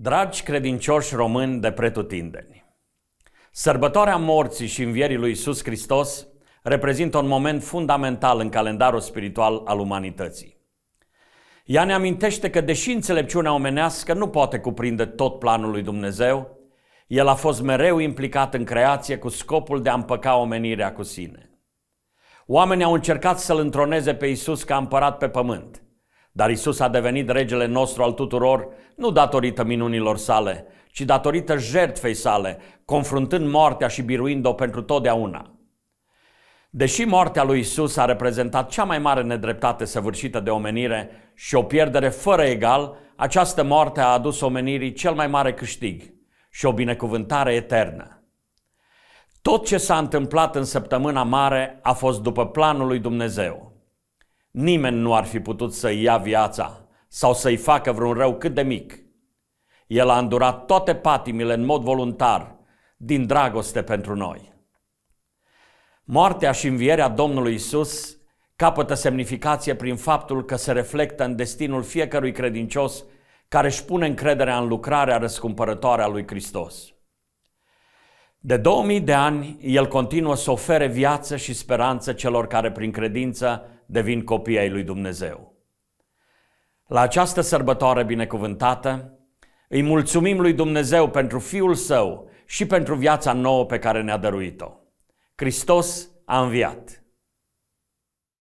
Dragi credincioși români de pretutindeni, sărbătoarea morții și învierii lui Isus Hristos reprezintă un moment fundamental în calendarul spiritual al umanității. Ea ne amintește că, deși înțelepciunea omenească nu poate cuprinde tot planul lui Dumnezeu, el a fost mereu implicat în creație cu scopul de a împăca omenirea cu sine. Oamenii au încercat să-l întroneze pe Isus ca împărat pe pământ – dar Isus a devenit regele nostru al tuturor nu datorită minunilor sale, ci datorită jertfei sale, confruntând moartea și biruind-o pentru totdeauna. Deși moartea lui Isus a reprezentat cea mai mare nedreptate săvârșită de omenire și o pierdere fără egal, această moarte a adus omenirii cel mai mare câștig și o binecuvântare eternă. Tot ce s-a întâmplat în săptămâna mare a fost după planul lui Dumnezeu. Nimeni nu ar fi putut să-i ia viața sau să-i facă vreun rău cât de mic. El a îndurat toate patimile în mod voluntar, din dragoste pentru noi. Moartea și învierea Domnului Isus capătă semnificație prin faptul că se reflectă în destinul fiecărui credincios care își pune încrederea în lucrarea răscumpărătoare a lui Hristos. De 2000 de ani, El continuă să ofere viață și speranță celor care prin credință devin copii ai lui Dumnezeu. La această sărbătoare binecuvântată, îi mulțumim lui Dumnezeu pentru Fiul Său și pentru viața nouă pe care ne-a dăruit-o. Hristos a înviat!